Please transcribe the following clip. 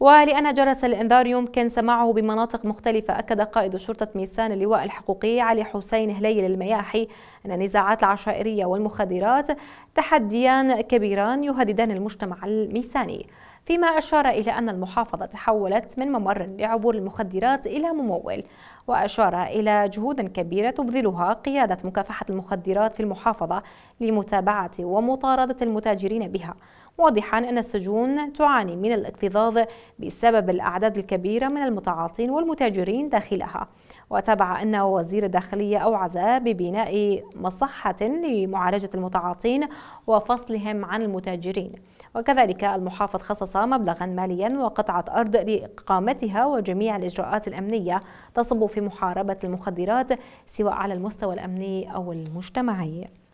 ولأن جرس الإنذار يمكن سماعه بمناطق مختلفة أكد قائد شرطة ميسان اللواء الحقوقي علي حسين هليل المياحي أن النزاعات العشائرية والمخدرات تحديان كبيران يهددان المجتمع الميساني فيما أشار إلى أن المحافظة تحولت من ممر لعبور المخدرات إلى ممول وأشار إلى جهود كبيرة تبذلها قيادة مكافحة المخدرات في المحافظة لمتابعة ومطاردة المتاجرين بها واضحا أن السجون تعاني من الاكتظاظ بسبب الأعداد الكبيرة من المتعاطين والمتاجرين داخلها وتابع أن وزير الداخلية أوعز ببناء مصحة لمعالجة المتعاطين وفصلهم عن المتاجرين وكذلك المحافظ خصص مبلغا ماليا وقطعة أرض لإقامتها وجميع الإجراءات الأمنية تصب في محاربة المخدرات سواء على المستوى الأمني أو المجتمعي